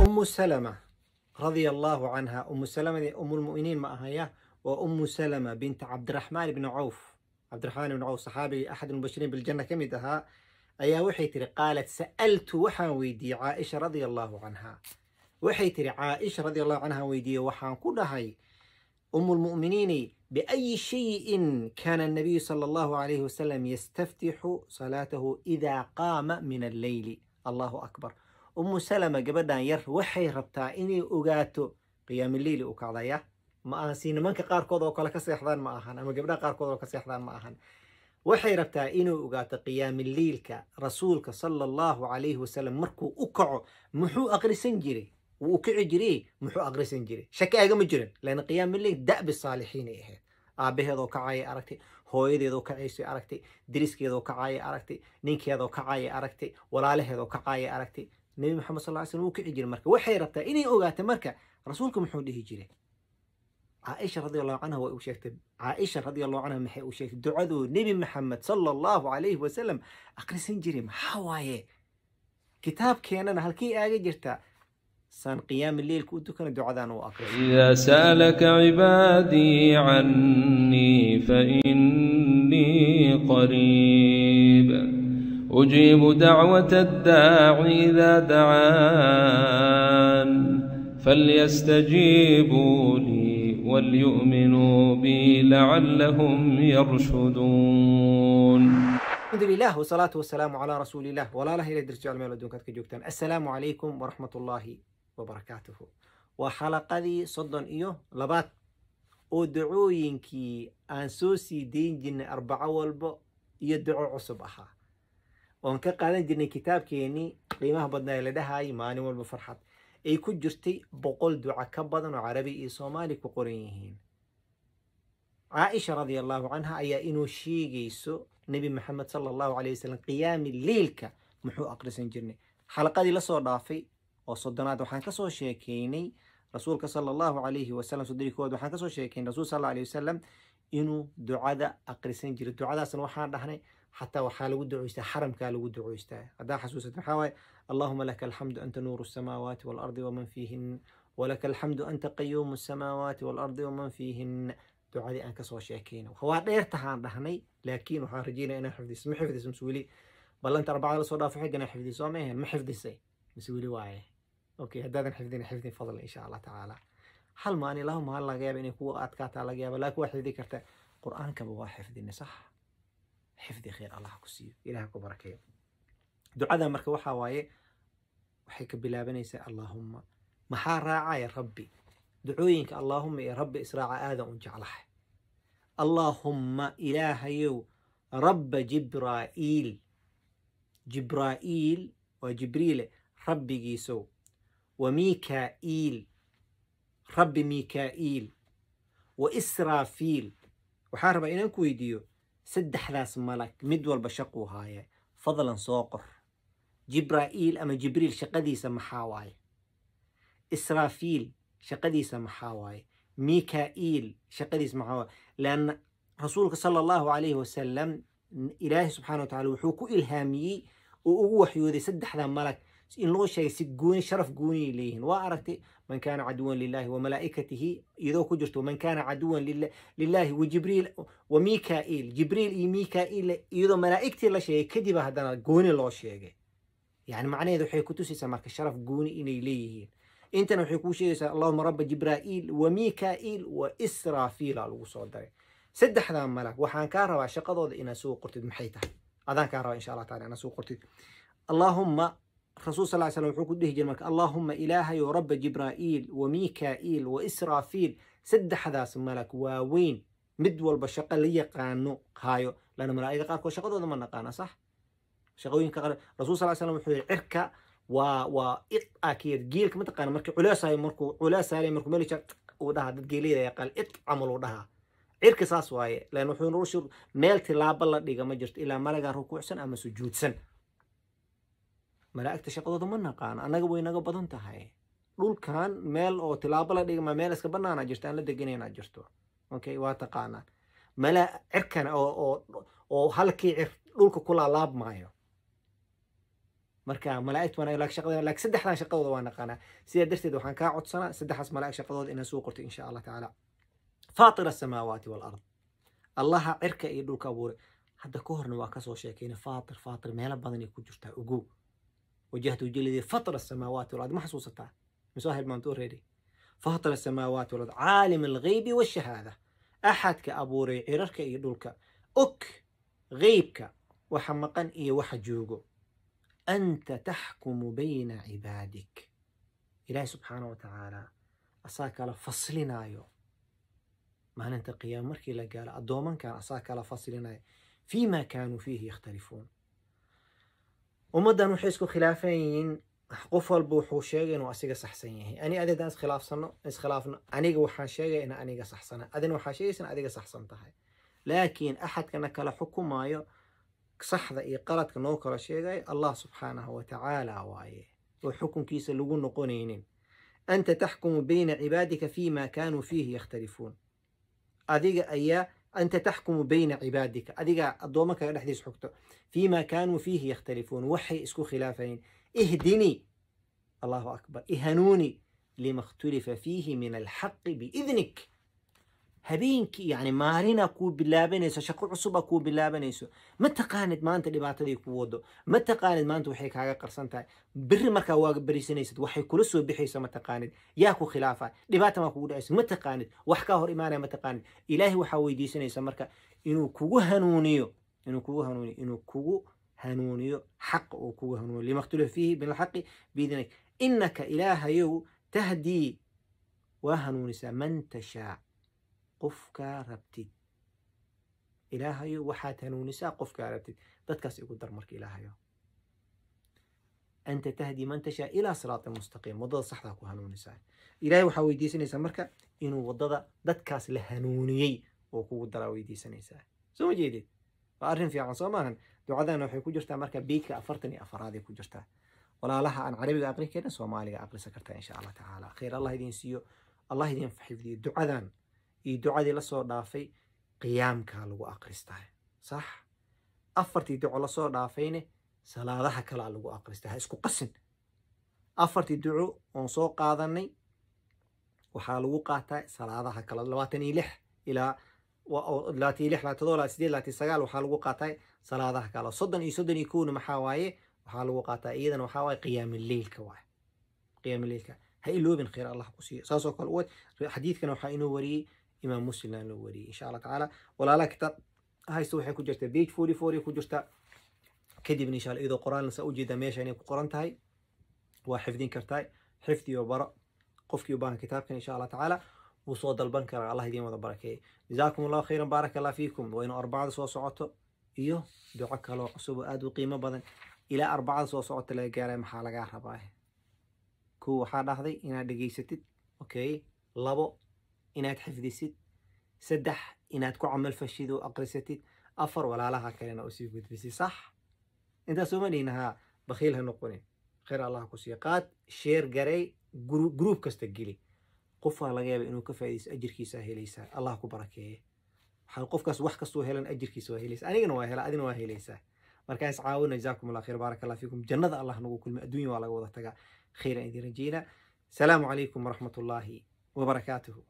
أم سلمة رضي الله عنها أم سلمة أم المؤمنين معها وأم سلمة بنت عبد الرحمن بن عوف عبد الرحمن بن عوف صحابي أحد المبشرين بالجنة كم دها أيا وحيتري قالت سألت وحان ويدي عائشة رضي الله عنها وحيتري عائشة رضي الله عنها ويدي وحان هاي أم المؤمنين بأي شيء كان النبي صلى الله عليه وسلم يستفتح صلاته إذا قام من الليل الله أكبر umu salama gabadhan yar waxay rabtaa inay ogaato qiyaamileyli u kacdaya ah? ma aha si nimanka qaarkood oo kale ka seexdaan ma ahan ama gabdhaha qaarkood oo ka seexdaan ma ahan waxay rabtaa inuu ogaato qiyaamileyilka rasuulka sala allahu calayhi wasalam markuu u kaco muxuu aqrisan jiray wuu u kici jiray muxuu aqrisan jiray shaki agama jiran lan qiyaamileyl da bisaalixiinay ahayd aabaheedoo kacayay aragtay hooyadeedoo kacaysay aragtay diriskeedoo kacayay aragtay ninkeedoo kacayay aragtay walaalaheedoo kacayay aragtay nebi maxamed sal slam wuu kici jira marka waxay rabtaa inay ogaata marka rasuulka muxuu dhihi jiray caaisha radiallahu canha waa uu sheegtay caaisha radiallahu canha maxay uu sheegtay ducaduu nebi maxamed sala allahu calayhi wasalam akhrisan jiray maxaa waaye kitaabkeenana halkii aaga jirtaa san qiyaami leilka u dukana ducadaan u akhrisan idaa sa'alaka cibaadii cannii fa innii qariib أجيب دعوة الداع إذا دعان فليستجيبوا لي وليؤمنوا بي لعلهم يرشدون الحمد لله والصلاة والسلام على رسول الله ولا له إلا درجة الميل ودونك جوجتان السلام عليكم ورحمة الله وبركاته وحلقة صدن إيو لبات ودعوينكي أنسوسي دين جن أربعة والبو يدعو عصبها oon ka qaadan jirnay kitaabkeenii qiimaha badnaa ee la dhahayay maalin walba farxad ay ku jirtay boqol duca ka badan oo carabi iyo soomaali ku qoran yihiin caaisha radia allaahu canha ayaa inuu sheegayso nebi maxamed sala allahu caley wasalam qiyaami liilka muxuu aqrisan jirnay xalaqadii la soo dhaafay oo soddonaad waxaan kasoo sheekeynay rasuulka sala allahu calayhi wasalam soddonii kowaad waxaan kasoo soo sheekaynay sal alla wasalam inuu ducada aqrisan jiray ducadaasna waxaan dhahnay xataa waxaa lagu ducoystaa xaramkaa lagu ducoystaa haddaa xasuusat maxaa waaye allahuma laka alxamdu anta nuuru samaawaati waalardi waman fiihin walaka alxamdu anta qayuumu samaawaati waalardi waman fiihin ducadii aan kasoo sheekayno waa dheertahaan dhahnay laakiin waxaan rajeynaya inaan xifdiso ma xifdiso masuuli ballanta arbacada lasoo dhaafo xiggan xifdiso ma ma xifdisay masuuli waaye okay haddaadan xifdin xifdin fadlan insha allah tacaala hal maalin allahuma hal laga yaaba inay kugu adkaataa laga yaaba laakiin waa xifdi karta qur-aankaba waa xifdine sax xifdi khayr allah ku siiyo ilaah ku barakeeyo ducada marka waxaa waaye waxay ka bilaabanaysaa allaahumma maxaa raacaya rabbi ducooyinka allaahumma ee rabbi israaca aadan un jeclahay allaahumma ilaahayow rabba jibraa'iil jibraa'iil waa jibriile rabbigiisow wa mikaa'iil rabbi mikaa'iil wa israafiil waxaan rabaa inaan ku weydiiyo saddexdaas malag mid walba shaquu haaye fadlan soo qor jibraa'iil ama jibriil shaqadiisa maxaa waaye israafiil shaqadiisa maxaa waaye mikaa'iil shaqadiisa maxaa waaye leanna rasuulka sala allahu calayhi wasalam ilaahi subxana wa tacala wuxuu ku ilhaamiyey oo ugu waxyooday saddexda malag in loo sheegay si gooni sharaf gooniyay leeyihiin waa aragtay man kaana caduwan lilahi wamalaa'ikatihi iyadoo ku jirto man kaana caduwan lilaahi wajibriil wa mikaa'iil jibriil iyo mikaa'iil iyadoo malaa'igtii la sheegay kadiba haddana gooni loo sheegay yani macnaheed waxay ku tusaysaa marka sharaf gooni inay leeyihiin intana waxay kuu sheegaysaa allahuma raba jibraa'iil wa mikaa'iil wa israafiila lagu soo daray saddexdaa malag waxaan kaa rabaa shaqadooda inaad soo qortid maxay tahay adaan kaa rabaa insha allah taala inaad soo qortid الرسول صلى الله عليه وسلم وحوك ديه جنمك اللهم إلهي ورب wa وميكائيل وإسرافيل سد saddexdaas malag waaweyn mid walba shaqo la yaqaano haayo lana malaa'ida qaarkood shaqadooda ma naqaana sax shaqooyinka qaar rasuul sal slam wuxuu yidhi cirka waa waa icakeed geelka ma taqaana markii culeesaayo markuu culeesaalay markuu meel uu dhahaa dad geeliyada yaqaan ic camal uu dhahaa cirka saas waaye lan wuxuu meel tilaabo la dhiga ma jirto ilaa malagaa rukuucsan ama sujuudsan malaa'igta oh, shaqadooda ma naqaan annaga way naga badan tahay dhulkan meel oo tilaabo la dhigma meel iska bannaana jirto aan la deganaynaa jirto okay waa taqaanaan mala cirkan oo oo halkii cir dhulka ku laalaabmaayo marka malaa'igtu waa laag shaqadooda laag saddexdan shaqadooda waa naqaanaa sidaa darteed waxaan kaa codsanaa saddexdaas malaa'ig shaqadooda inaan soo qorto insha allah tacaala faatir asamaawaati walard allaha cirka iyo dhulka abuuray hadda ka horna waa kasoo sheekayna faatir faatir meelo badan ku jirtaa ogow وجهت وجلدي فطر السماوات والارض ما حصوصتها مساهل منطور ريدي فطر السماوات والارض عالم الغيب والشهاده احد كابوري عررك اي دولك اك غيبك وحمقن اي وحجوجو انت تحكم بين عبادك الهي سبحانه وتعالى asaakala faslinaayo maalinta qiyaama markii la gaalo addoomankan asaa kala faslinaayo fii ma kaanuu fiihi yakhtalifuun ummadan waxay isku khilaafan yihiin qof walba wuxuu sheegay inuu asiga saxsan yahay ani adi adaan iskhilaafsano iskhilaafno aniga waxaan sheegay in aniga saxsana adina waxaa sheegaysa in adiga saxsan tahay laakiin axadkana kala xukumaayo saxda iyo qaladka noo kala sheegay allah subxaanahu watacaala waaye oo xukunkiisa lagu noqonaynin anta taxkumu bayna cibaadika fi ma kaanuu fiihi yakhtalifuun adiga ayaa أنت تحكم بين عبادك أديك أدومك الحديث حكته فيما كانوا فيه يختلفون وحي اسكو خلافين اهدني الله أكبر اهنوني لما اختلف فيه من الحق بإذنك habeenkii yani maalina kuu bilaabanayso shaqo cusuba kuu bilaabanayso ma taqaanid maanta dhibaatadii ku wado ma taqaanid maanta waxay kaaga qarsan tahay beri markaa waaga berisanaysid waxay kula soo bixayso ma taqaanid yaa ku khilaafa dhibaata maa kugu dhacayso ma taqaanid wax kaa hor imaanaya ma taqaanid ilaahay waxaa weydiisanaysa marka inuu kugu hanuuniyo inuu kugu hanuuniyo inuu kugu hanuuniyo xaq uu kugu hanuuniyo limakhtula fiihi min alxaqi biidnik innaka ilaahayow tahdii waa hanuunisaa man tashaa qofkaa rabtid ilaahayo waxaad hanuunisaa qofkaa rabtid dadkaas igu dar marka ilaahayo anta tahdii man tashaa ilaa siraatin mustaqiim waddada saxdaa ku hanuunisaa ilaahay waxaa weydiisanaysaa marka inuu waddada dadkaas la hanuuniyey oo kugu daraa weydiisanaysaa soo ma jeedid waa arrin fiican soo maahan ducadana waxay ku jirtaa marka beytka afartan iyo afaraaday ku jirtaa walaalaha aan carabiga aqrin karin soomaaliga aqrisa kartaa insha allah tacaala khayr allah idin siiyo allah idin xifdiyo ducadan iyo ducadii lasoo dhaafay qiyaamkaa lagu akristaa sax afartii duco lasoo dhaafayne salaadaha kalaa lagu akrista ha isku qasin afartii duco oon soo qaadanay waxaa lagu qaataa salaadaha kale labaatan iyo lix ilaa labaatan iyo lix labaatan todoba labaatan sideed labaatan sagaal waxaa lagu qaataa salaadaha kale soddon iyo soddon iyo kowna maxaa waaye waxaa lagu qaataa iyadana waxaa waaye qiyaamilleilka waaye qiyaamilleilka ha iloobin khayr allah ku siiyo saasoo kale uwad xadiidkana waxaa inoo wariyey imaam muslim aa loo wariyay insha alla tacaala walaalaha kitaab haysto waxay ku jirtaa bage forty forty ku jirta kadibna insha alla iyadoo qoraalna saa ujeedaa meesha inay ku qoran tahay waa xifdin kartaa xifdi iyo baro qofkii u kitaabkan insha alla tacaala wuu soo dalban karaa allah idiin wada barakeeya jazaakum allahu khayran baaraka allah fiikum waa inu arbacada soo socoto iyo duco kaloo cusub oo aada u qiimo badan ilaa arbacada soo socota laga gaaray maxaa lagaa rabaa kow waxaa dhahday inaad dhegaysatid okay labo inaad xifdisid saddex inaad ku camal oo aqrisatid afar walaalaha kalena usii gudbisid sax intaas uma dhihin bakhiil ha noqone khayr allah kusii qaad sheer garay gruub kasta geli qofaa laga yaaba inuu ka faa'idayso ajirkiisaa helaysaa allah ku barakeeye waxaa qofkaas wax kastuu helan ajirkiisa waa helaysa anigana waa hela adina waa helaysaa marka caawina jazakum allah khayr baaraka allah jannada allah nagu kulmi adduunya waa laga wada tagaa khayran idin rajaynaa salaamu calaykum waraxmat wabarakaatuhu